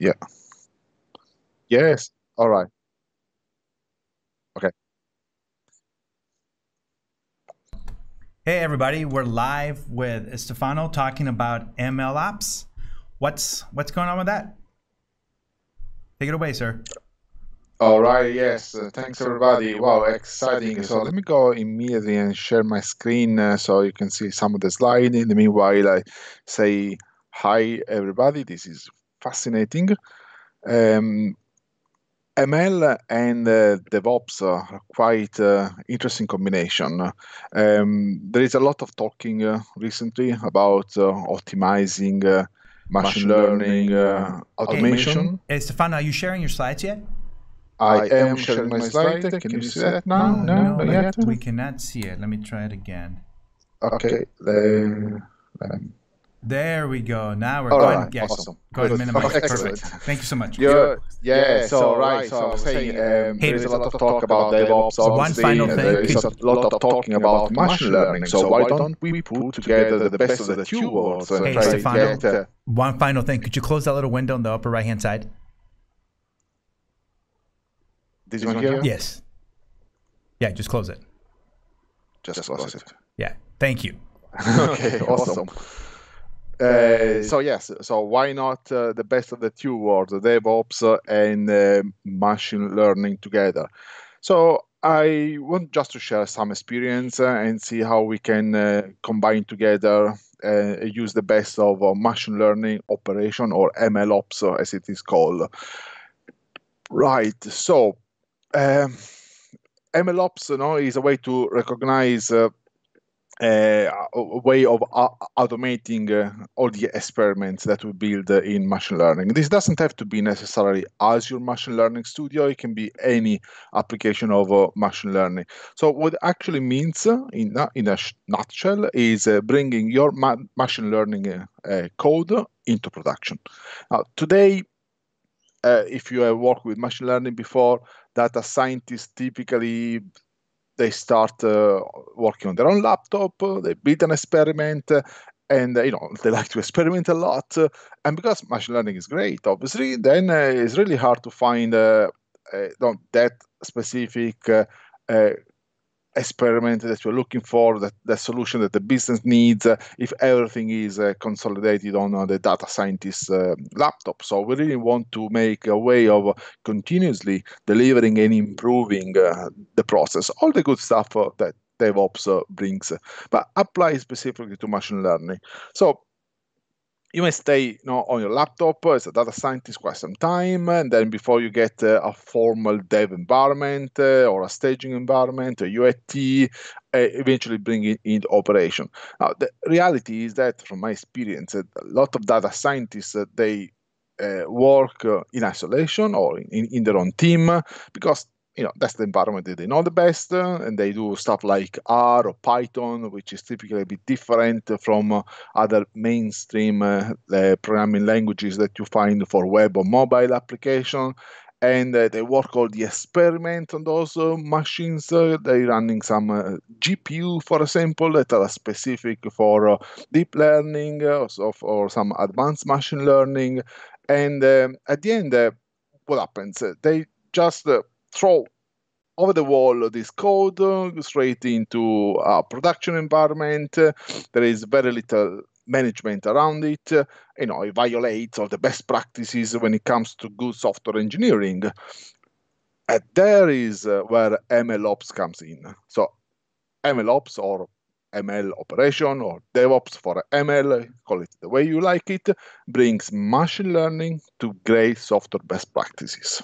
Yeah. Yes. All right. Okay. Hey, everybody. We're live with Stefano talking about ML Ops. What's what's going on with that? Take it away, sir. All right. Yes. Uh, thanks, everybody. Wow, exciting. So let me go immediately and share my screen uh, so you can see some of the slide. In the meanwhile, I say hi, everybody. This is fascinating. Um, ehm, ML and uh, DevOps are quite uh, interesting combination. Um, there is a lot of talking uh, recently about uh, optimizing uh, machine, machine, learning, learning uh, automation. Hey, are you sharing your slides yet? I, I am, sharing my slide. Can, can you see that now? No, no, no, yet. we cannot see it. Let me try it again. Okay. then. There we go. Now we're all going. Right. Yeah, awesome. Go ahead minimize. Perfect. Thank you so much. Yeah, yeah. So right. So I was saying um, um hey, there's a lot of talk about DevOps. So one final thing. There's a lot of talking about machine learning. So why don't we pull together the best of the two worlds and hey, try Stefano, to get uh, one final thing. Could you close that little window on the upper right hand side? This one here. Yes. Yeah. Just close it. Just close it. Yeah. Thank you. okay. awesome. Uh, so yes, so why not uh, the best of the two worlds, DevOps and uh, machine learning together? So I want just to share some experience uh, and see how we can uh, combine together uh, and use the best of machine learning operation or MLOps as it is called. Right. So. Um, MLOps you know, is a way to recognize uh, uh, a way of uh, automating uh, all the experiments that we build in machine learning. This doesn't have to be necessarily Azure Machine Learning Studio. It can be any application of machine learning. So what actually means in a, in a nutshell is bringing your ma machine learning code into production. Now, today, uh, if you have worked with machine learning before, data scientists typically they start uh, working on their own laptop, they build an experiment, and uh, you know they like to experiment a lot. Uh, and because machine learning is great, obviously, then uh, it's really hard to find that specific experiment that you're looking for, that the solution that the business needs, uh, if everything is uh, consolidated on uh, the data scientist's uh, laptop. So we really want to make a way of continuously delivering and improving uh, the process, all the good stuff uh, that DevOps brings, but apply specifically to machine learning. So you may stay you know, on your laptop as a data scientist quite some time, and then before you get uh, a formal dev environment uh, or a staging environment, a UAT, uh, eventually bring it into operation. Now, the reality is that, from my experience, a lot of data scientists uh, they uh, work uh, in isolation or in, in their own team because you know that's the environment that they know the best uh, and they do stuff like r or python which is typically a bit different from uh, other mainstream uh, uh, programming languages that you find for web or mobile application and uh, they work all the experiment on those uh, machines they're running some gpu for example that are specific for deep learning or, or some advanced machine learning and um, at the end what happens they just throw over the wall this code uh, straight into a production environment. there is very little management around it. you know, it violates all the best practices when it comes to good software engineering. And there is uh, where MLOps comes in. So MLOps or ML operation or DevOps for ML, call it the way you like it, brings machine learning to great software best practices.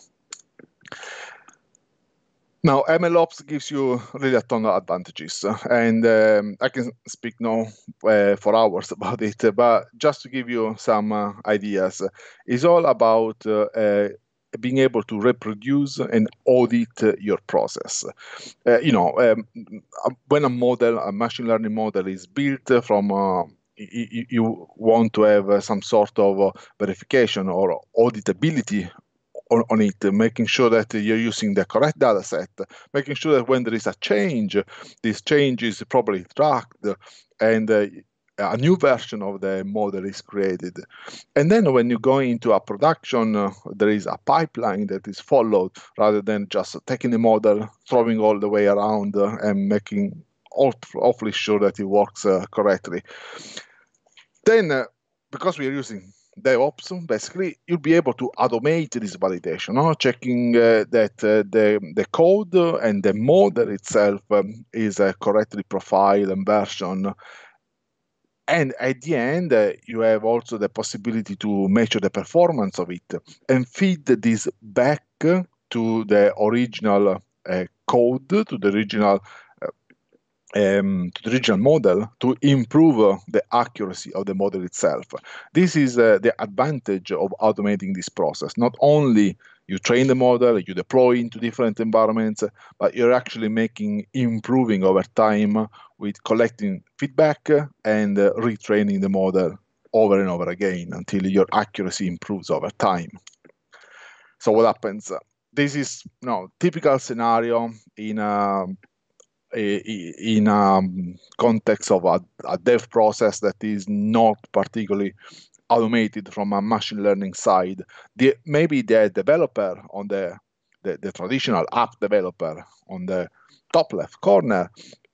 Now, MLOps gives you really a ton of advantages, and um, I can speak now uh, for hours about it. But just to give you some uh, ideas, it's all about uh, uh being able to reproduce and audit uh, your process. Uh, you know, um, when a model, a machine learning model, is built from you, want to have some sort of verification or auditability on, on it, making sure that you're using the correct data set, making sure that when there is a change, this change is properly tracked and uh, a new version of the model is created. And then when you go into a production, uh, there is a pipeline that is followed rather than just taking the model, throwing all the way around uh, and making awfully sure that it works uh, correctly. Then, uh, because we are using DevOps, basically, you'll be able to automate this validation, no? checking uh, that uh, the, the code and the model itself um, is uh, correctly profiled and versioned. And at the end, uh, you have also the possibility to measure the performance of it and feed this back to the original uh, code, to the original um, to the original model to improve uh, the accuracy of the model itself. This is uh, the advantage of automating this process. Not only you train the model, you deploy into different environments, but you're actually making improving over time with collecting feedback and uh, retraining the model over and over again until your accuracy improves over time. So what happens? This is you know, typical scenario in a um, in a um, context of a, a, dev process that is not particularly automated from a machine learning side. The, maybe the developer on the, the, the traditional app developer on the top left corner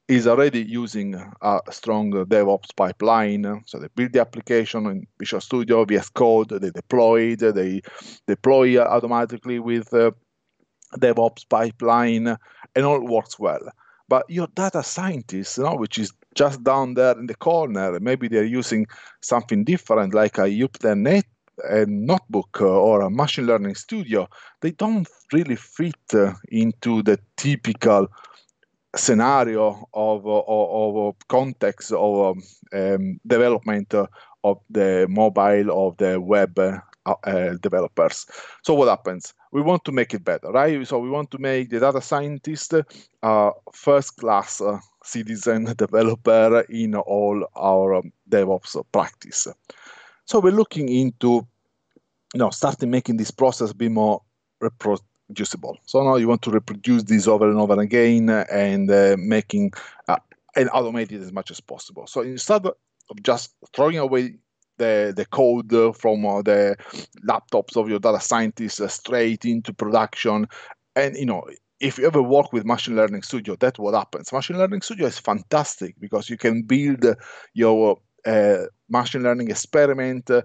is already using a strong DevOps pipeline. So they build the application in Visual Studio, VS Code, they deploy it, they deploy automatically with uh, DevOps pipeline, and all works well. But your data scientists, you know, which is just down there in the corner, maybe they're using something different like a YupTenNet a notebook uh, or a machine learning studio, they don't really fit uh, into the typical scenario of, uh, of, of context of um, um development of the mobile of the web uh, uh, developers. So what happens? We want to make it better, right? So we want to make the data scientist uh, first-class uh, citizen developer in all our um, DevOps practice. So we're looking into, you know, starting making this process be more reproducible. So now you want to reproduce this over and over again uh, and uh, making and automate it as much as possible. So instead of just throwing away the, the code from uh, the laptops of your data scientists uh, straight into production. And, you know, if you ever work with machine learning studio that's what happens machine learning studio is fantastic because you can build your uh, machine learning experiment uh,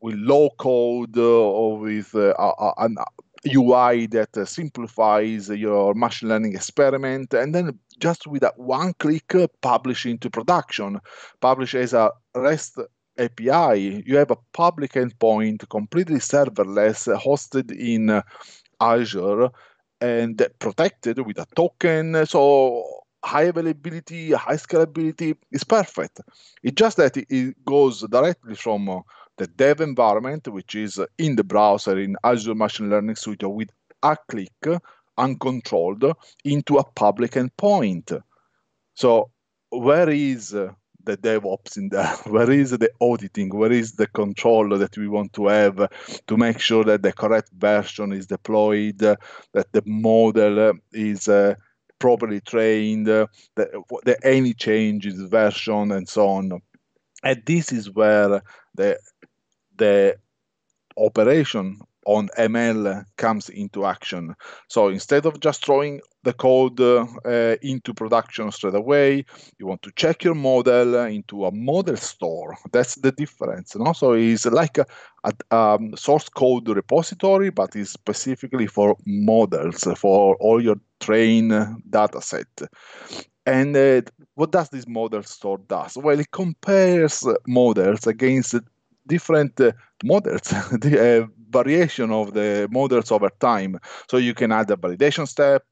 with low code uh, or with uh, an ui that simplifies your machine learning experiment and then just with that one click publish into production publish as a rest API, you have a public endpoint completely serverless, hosted in Azure and protected with a token. So high availability, high scalability is perfect. It's just that it goes directly from the dev environment, which is in the browser in Azure Machine Learning Studio, with a click, uncontrolled, into a public endpoint. So where is the DevOps in there? Where is the auditing? Where is the control that we want to have to make sure that the correct version is deployed, that the model is uh, properly trained, that, that any change is version and so on. And this is where the the operation on ML comes into action. So instead of just throwing the code uh, into production straight away, you want to check your model into a model store. That's the difference. You know? So it's like a, a um, source code repository, but it's specifically for models, for all your train data set. And uh, what does this model store does? Well, it compares models against different uh, models, uh, variation of the models over time. So you can add a validation step.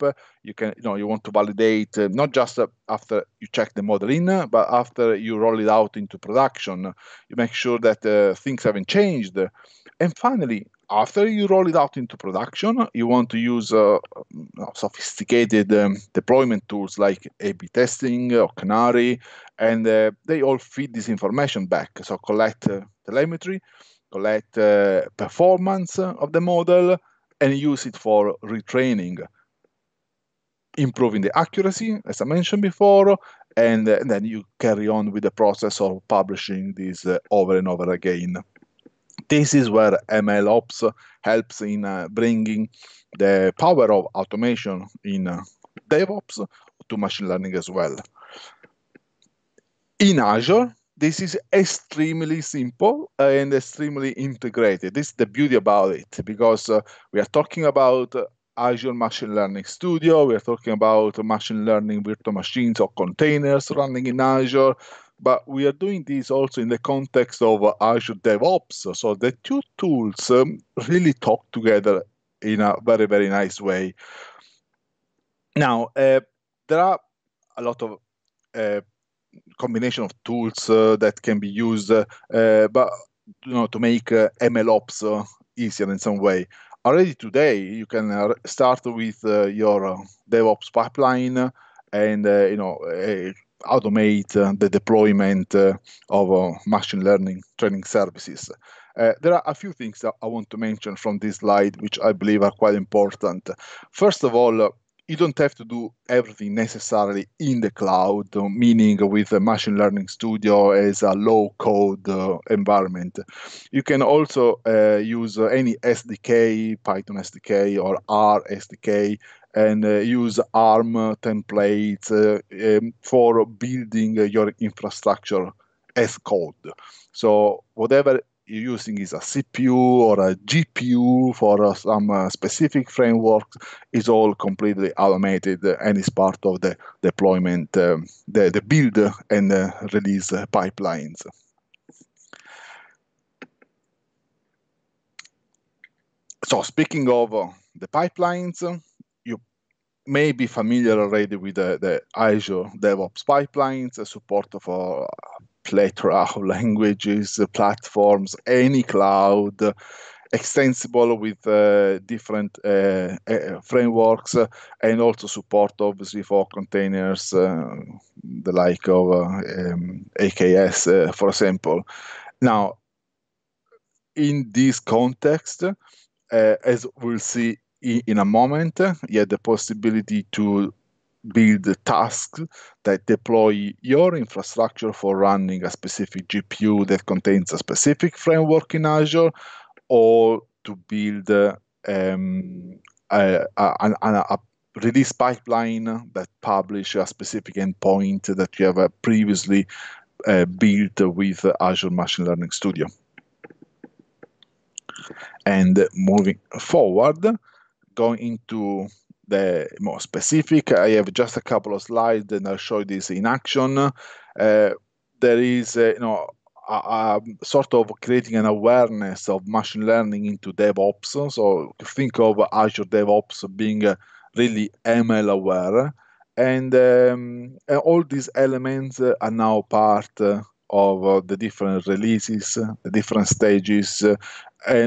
You can, you know, you want to validate uh, not just uh, after you check the model in, uh, but after you roll it out into production. You make sure that uh, things haven't changed. And finally, after you roll it out into production, you want to use uh, sophisticated um, deployment tools like A/B testing or Canary, and uh, they all feed this information back. So collect uh, telemetry, collect uh, performance of the model, and use it for retraining, improving the accuracy, as I mentioned before, and, and then you carry on with the process of publishing this uh, over and over again. This is where ML Ops helps in uh, bringing the power of automation in uh, DevOps to machine learning as well. In Azure, this is extremely simple and extremely integrated. This is the beauty about it because uh, we are talking about uh, Azure Machine Learning Studio, we are talking about machine learning virtual machines or containers running in Azure, but we are doing this also in the context of Azure DevOps. So the two tools um, really talk together in a very, very nice way. Now, uh, there are a lot of uh, combination of tools uh, that can be used, uh, uh, but you know, to make ML ops easier in some way. Already today, you can start with your DevOps pipeline and you know automate the deployment of machine learning training services. Uh, there are a few things that I want to mention from this slide, which I believe are quite important. First of all, you don't have to do everything necessarily in the cloud, meaning with a machine learning studio as a low code uh, environment. You can also uh, use uh, any SDK, Python SDK or R SDK, and uh, use ARM templates uh, um, for building uh, your infrastructure as code. So, whatever using is a CPU or a GPU for uh, some uh, specific frameworks is all completely automated and is part of the deployment, um, the, the build and uh, release pipelines. So speaking of uh, the pipelines, you may be familiar already with the, the Azure DevOps pipelines, support for plethora of languages, uh, platforms, any cloud, extensible with uh, different uh, uh, frameworks uh, and also support obviously for containers uh, the like of um, AKS for example now in this context as we'll see in a moment you had the possibility to build tasks that deploy your infrastructure for running a specific GPU that contains a specific framework in Azure, or to build uh, um, a, a, a, release pipeline that publish a specific endpoint that you have uh, previously uh, built with Azure Machine Learning Studio. And moving forward, going into the more specific. I have just a couple of slides and I'll show this in action. Uh, there is, uh, you know, a, a sort of creating an awareness of machine learning into DevOps. So think of Azure DevOps being uh, really ML aware. And, um, and all these elements uh, are now part uh, of the different releases, the different stages, uh,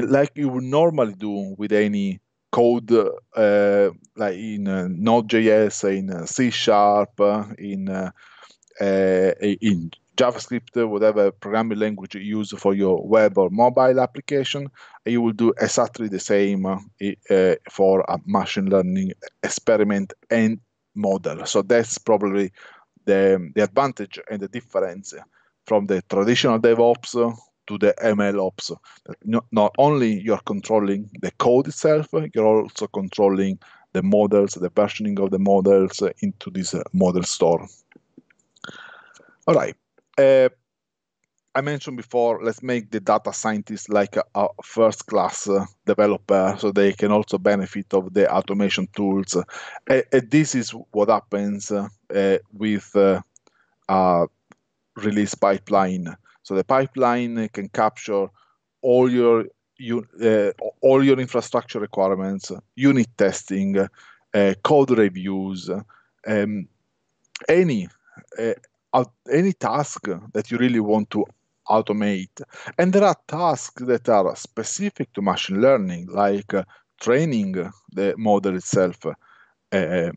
like you would normally do with any code eh, like in eh, Node.js, in eh, C Sharp, in in JavaScript, whatever programming language you use for your web or mobile application, you will do exactly the same uh, for a machine learning experiment and model. So that's probably the, the advantage and the difference from the traditional DevOps to the ML ops. Not, only you're controlling the code itself, you're also controlling the models, the versioning of the models into this uh, model store. All right. Uh, I mentioned before, let's make the data scientists like a, a first class uh, developer so they can also benefit of the automation tools. Uh, uh this is what happens uh, with release pipeline. So the pipeline can capture all your you, uh, all your infrastructure requirements, unit testing, uh, code reviews, um, any uh, any task that you really want to automate. And there are tasks that are specific to machine learning, like uh, training the model itself, uh,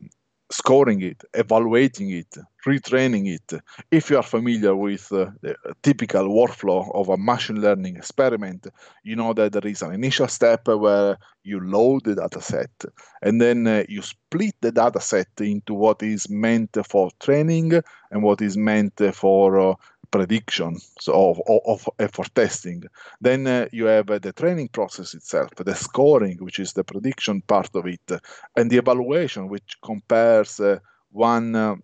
scoring it, evaluating it, retraining it. If you are familiar with uh, the typical workflow of a machine learning experiment, you know that there is an initial step where you load the data set and then uh, you split the data set into what is meant for training and what is meant for uh, prediction so of, of, of for testing then uh, you have uh, the training process itself the scoring which is the prediction part of it and the evaluation which compares uh, one uh,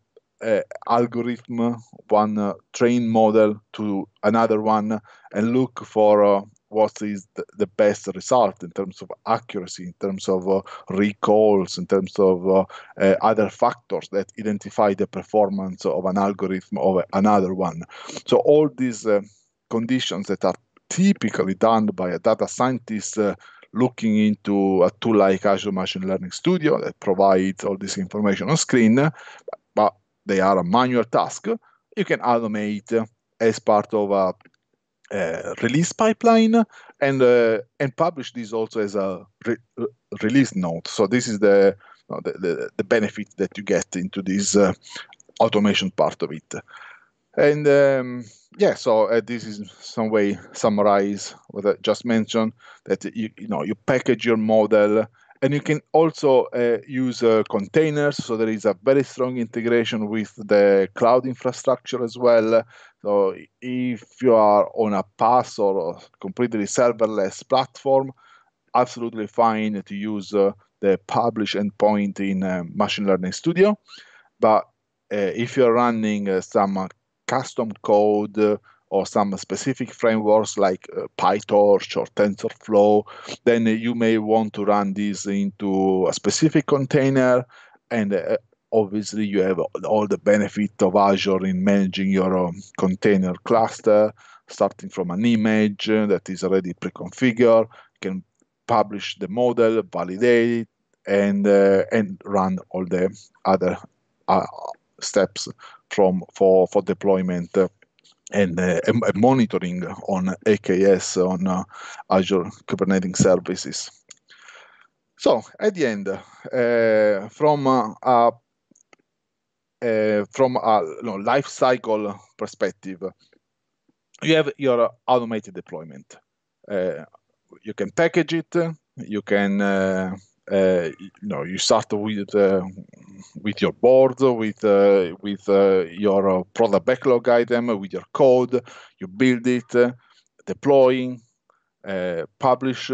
uh, algorithm one uh, train model to another one and look for what is the, the, best result in terms of accuracy, in terms of uh, recalls, in terms of uh, uh, other factors that identify the performance of an algorithm or another one. So all these uh, conditions that are typically done by a data scientist uh, looking into a tool like Azure Machine Learning Studio that provides all this information on screen, but they are a manual task. You can automate as part of a uh, release pipeline and uh, and publish this also as a re- release note. So this is the, the, the the benefit that you get into this uh, automation part of it. And um, yeah, so uh, this is some way summarize what I just mentioned that you, you know you package your model and you can also uh, use uh, containers so there is a very strong integration with the cloud infrastructure as well so if you are on a pass or a completely serverless platform absolutely fine to use uh, the publish endpoint in uh, machine learning studio but uh, if you're running uh, some custom code or some specific frameworks like uh, PyTorch or TensorFlow, then you may want to run this into a specific container. And uh, obviously, you have all the benefit of Azure in managing your container cluster, starting from an image that is already pre-configured, can publish the model, validate it, and uh, and run all the other uh, steps from for for deployment and, uh, monitoring on AKS on uh, Azure Kubernetes services. So at the end, uh, from uh, a uh, from a you life cycle perspective, you have your automated deployment. Uh, you can package it. You can you know you start with with your board, with uh, with uh, your uh, product backlog item, uh, with your code. You build it, uh, deploying, uh, publish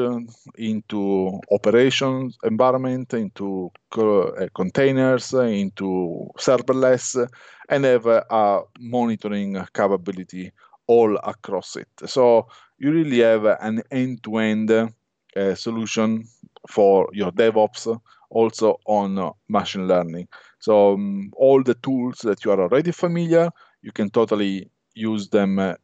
into operations environment, into co- uh, containers, into serverless, and have a, a monitoring capability all across it. So you really have an end-to-end uh, solution for your DevOps also on uh, machine learning. So um, all the tools that you are already familiar, you can totally use them uh,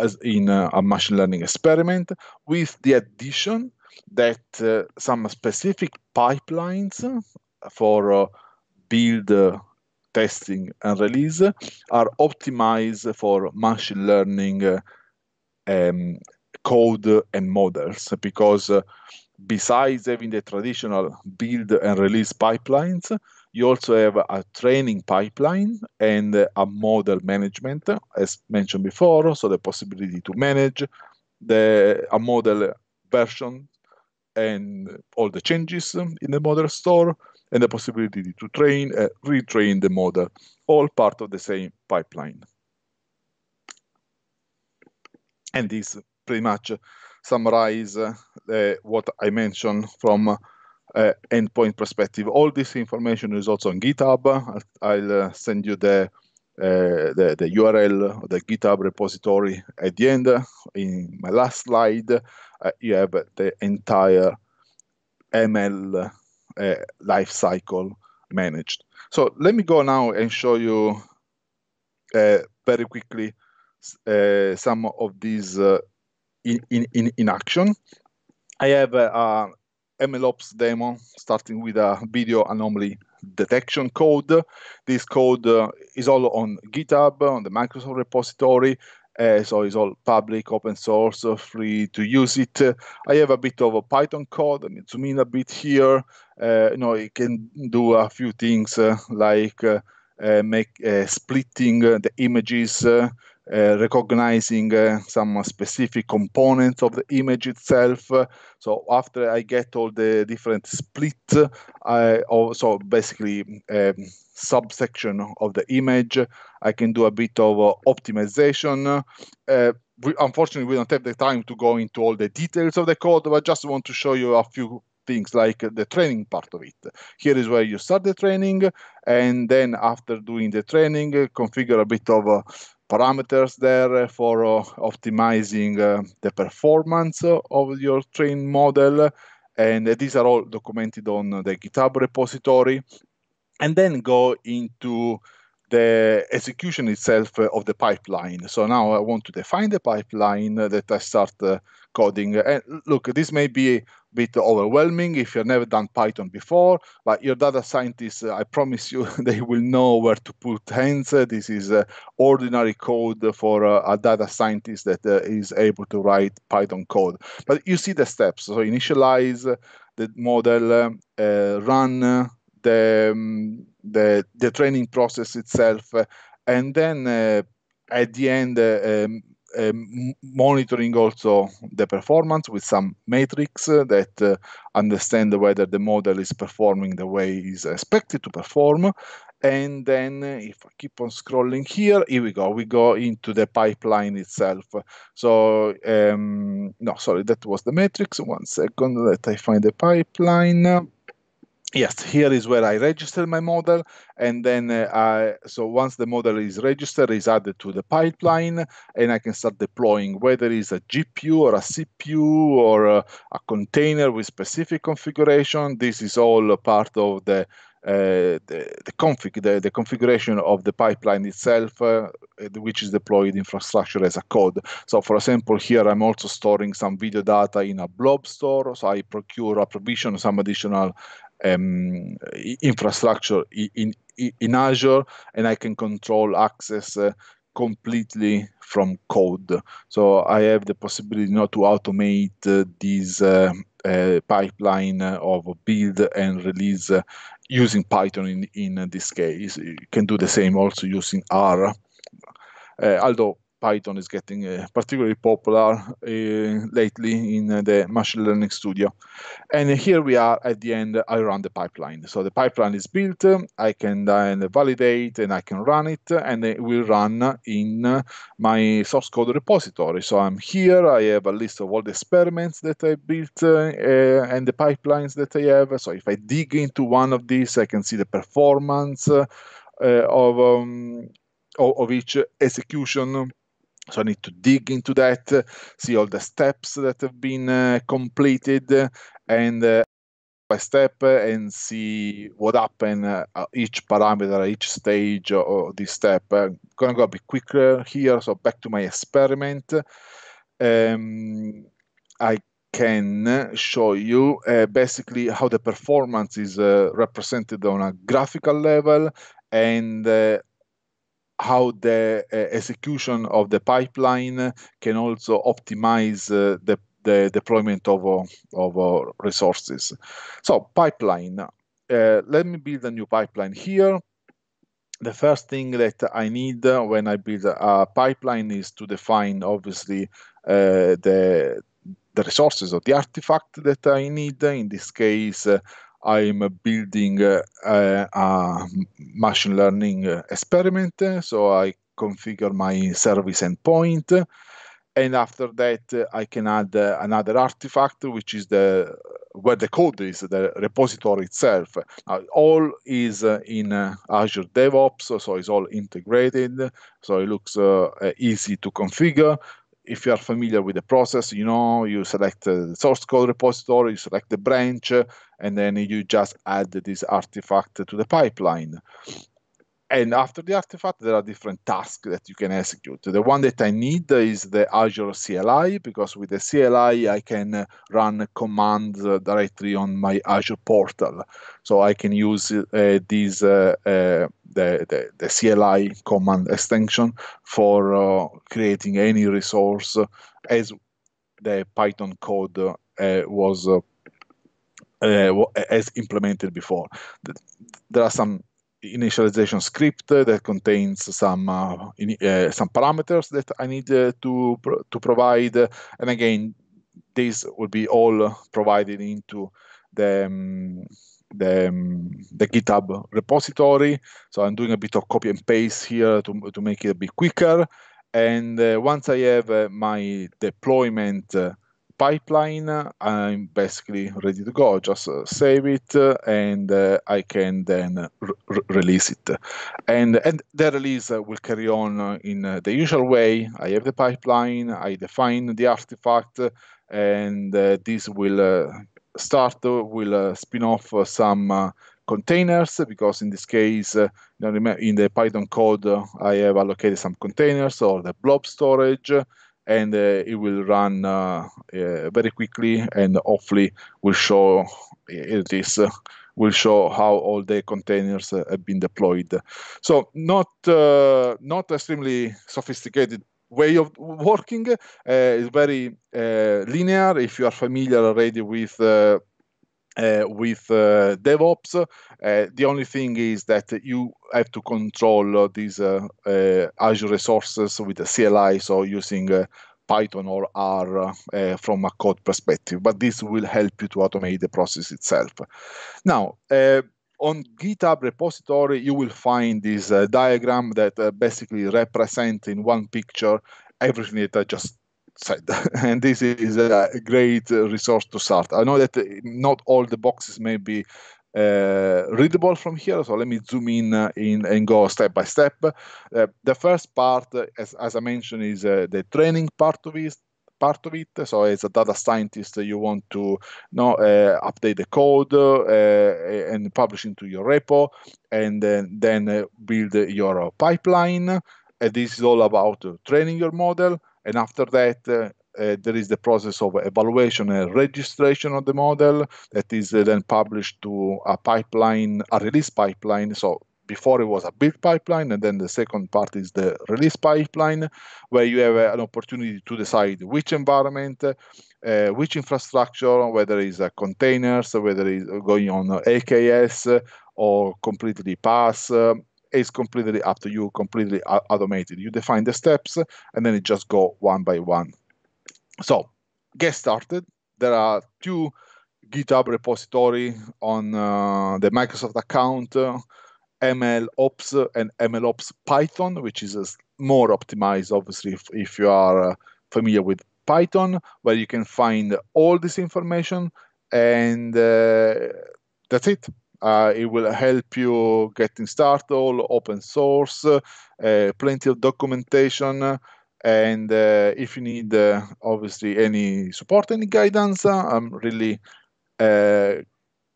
as in uh, a machine learning experiment with the addition that uh, some specific pipelines uh, for uh, build testing and release are optimized for machine learning um, code and models because besides having the traditional build and release pipelines, you also have a training pipeline and a model management, as mentioned before. So the possibility to manage the a model version and all the changes in the model store and the possibility to train uh, retrain the model, all part of the same pipeline. And this pretty much summarize eh, what I mentioned from eh, endpoint perspective. All this information is also on GitHub. I'll, I'll eh, send you the uh, the, the URL of the GitHub repository at the end. In my last slide, uh, you have the entire ML uh, lifecycle managed. So let me go now and show you very quickly some of these in, in, in, action. I have a, uh, a uh, MLOps demo starting with a video anomaly detection code. This code uh, is all on GitHub, on the Microsoft repository, uh, so it's all public, open source, uh, free to use it. I have a bit of a Python code, I mean, zoom in a bit here. Uh, you know, it can do a few things like make splitting the images uh, recognizing uh, some specific components of the image itself. So after I get all the different split, I also oh, basically a um, subsection of the image, I can do a bit of uh, optimization. Uh, we, unfortunately, we don't have the time to go into all the details of the code, but I just want to show you a few things like the training part of it. Here is where you start the training, and then after doing the training, configure a bit of uh, parameters there eh, for uh, optimizing uh, the performance of your train model. And eh, these are all documented on the GitHub repository. And then go into the execution itself eh, of the pipeline. So now I want to define the pipeline that I start coding. And look, this may be bit overwhelming if you've never done Python before. But your data scientists, uh, I promise you, they will know where to put hands. Uh, this is uh, ordinary code for a data scientist that is able to write Python code. But you see the steps. So initialize the model, run the, um, the the training process itself, and then uh, at the end uh, um, um, monitoring also the performance with some metrics uh, that uh, understand whether the model is performing the way is expected to perform and then uh, if I keep on scrolling here, here we go. We go into the pipeline itself. So um, no, sorry, that was the matrix. One second, let I find the pipeline yes here is where i register my model and then uh, I, so once the model is registered is added to the pipeline and i can start deploying whether it's a gpu or a cpu or a, a container with specific configuration this is all part of the uh, the, the config the, the configuration of the pipeline itself uh, which is deployed infrastructure as a code so for example here i'm also storing some video data in a blob store so i procure a provision some additional um, infrastructure in, in, in Azure, and I can control access uh, completely from code. So I have the possibility now to automate uh, this uh, uh, pipeline uh, of build and release uh, using Python in, in this case. You can do the same also using R. Uh, although Python is getting uh, particularly popular uh, lately in eh, the machine learning studio. And here we are at the end, I run the pipeline. So the pipeline is built, I can then validate and I can run it and it will run in my source code repository. So I'm here, I have a list of all the experiments that I built and the pipelines that I have. So if I dig into one of these, I can see the performance of, um, of each execution so I need to dig into that, see all the steps that have been uh, completed, and uh, by step and see what happened uh, each parameter, each stage or this step. I'm gonna go a bit quicker here, so back to my experiment. Um, I can show you uh, basically how the performance is uh, represented on a graphical level and how the eh, execution of the pipeline can also optimize eh, the the deployment of, eh, of resources. So pipeline, let me build a new pipeline here the first thing that I need when I build a pipeline is to define, obviously, uh, the the resources or the artifact that I need. In this case, uh, I'm building a, uh, a machine learning experiment, so I configure my service endpoint. And after that, I can add another artifact, which is the where the code is, the repository itself. Now, all is in Azure DevOps, so it's all integrated, so it looks uh, easy to configure if you are familiar with the process, you know, you select the source code repository, you select the branch, and then you just add this artifact to the pipeline and after the artifact, there are different tasks that you can execute. The one that I need is the Azure CLI, because with the CLI, I can uh, run commands uh, directly on my Azure portal. So I can use uh, these, uh, uh, the, the, the, CLI command extension for uh, creating any resource as the Python code was. Uh, as implemented before. There are some initialization script that contains some uh, in, uh, some parameters that I need uh, to to provide, and again, this will be all provided into the um, the, um, the GitHub repository. So I'm doing a bit of copy and paste here to to make it a bit quicker. And uh, once I have uh, my deployment pipeline, I'm basically ready to go. Just save it, and uh, I can then release it. And and the release will carry on in the usual way. I have the pipeline, I define the artifact, and uh, this will uh, start will spin off some containers because in this case uh, in the python code uh, i have allocated some containers or the blob storage and uh, it will run uh, uh, very quickly and hopefully will show this will show how all the containers have been deployed. So not not extremely sophisticated way of working uh, very uh, linear. If you are familiar already with uh, uh, with uh, DevOps. Uh, the only thing is that you have to control these uh, uh, Azure resources with the CLI, so using uh, Python or R from a code perspective. But this will help you to automate the process itself. Now, on GitHub repository, you will find this diagram that basically represents in one picture everything that I just and this is a great resource to start. I know that not all the boxes may be uh, readable from here. So let me zoom in, uh, in and go step by step. Uh, the first part, uh, as, as I mentioned, is uh, the training part of it. Part of it. So, as a data scientist, uh, you want to you know, update the code and publish into your repo, and then, then build your pipeline. this is all about training your model. And after that, uh, uh, there is the process of evaluation and registration of the model that is uh, then published to a pipeline, a release pipeline. So before it was a build pipeline, and then the second part is the release pipeline, where you have uh, an opportunity to decide which environment, uh, which infrastructure, whether it's uh, containers, whether it's going on AKS or completely pass, is completely up to you, completely automated. You define the steps and then it just go one by one. So get started. There are two GitHub repository on uh, the Microsoft account, uh, ML Ops and ML Ops Python, which is uh, more optimized, obviously, if, if you are uh, familiar with Python, where you can find all this information. And uh, that's it. Uh, it will help you getting started, all open source, uh, plenty of documentation. And uh, if you need, uh, obviously, any support, any guidance, uh, I'm really uh,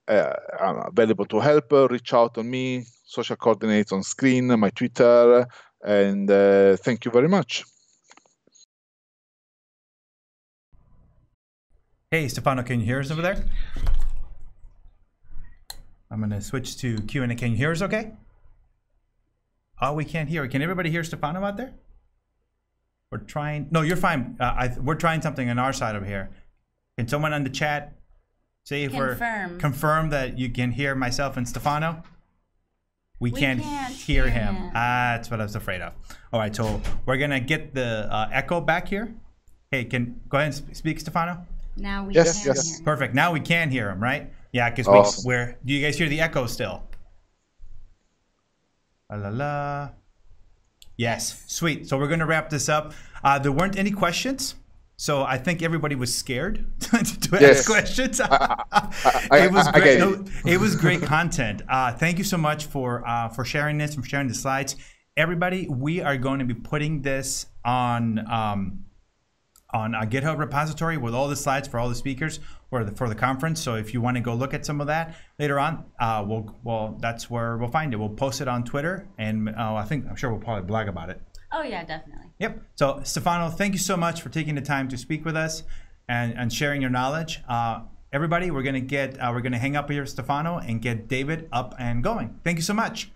I'm available to help. reach out on me, social coordinates on screen, my Twitter. And thank you very much. Hey, Stefano, can you hear us over there? I'm going to switch to Q and A. Can you hear us okay? Oh, we can't hear. Can everybody hear Stefano out there? We're trying. No, you're fine. Uh, I, we're trying something on our side of here. Can someone on the chat say if confirm. we're confirm that you can hear myself and Stefano? We, we can't, can't, hear, hear him. him. Ah, that's what I was afraid of. All right, so we're gonna get the uh, echo back here. Hey, can go ahead and speak, Stefano. Now we yes, can yes. Hear. Perfect. Now we can hear him, right? Yeah, because awesome. we, are Do you guys hear the echo still? La la la. Yes, sweet. So we're going to wrap this up. Uh, there weren't any questions. So I think everybody was scared to yes. ask questions. it was great. It. it. was great content. Uh, thank you so much for uh, for sharing this and sharing the slides. Everybody, we are going to be putting this on um, on a uh, GitHub repository with all the slides for all the speakers or the, for the conference. So if you want to go look at some of that later on, uh, we'll well that's where we'll find it. We'll post it on Twitter, and uh, I think I'm sure we'll probably blog about it. Oh yeah, definitely. Yep. So Stefano, thank you so much for taking the time to speak with us and and sharing your knowledge. Uh, everybody, we're gonna get uh, we're gonna hang up here, Stefano, and get David up and going. Thank you so much.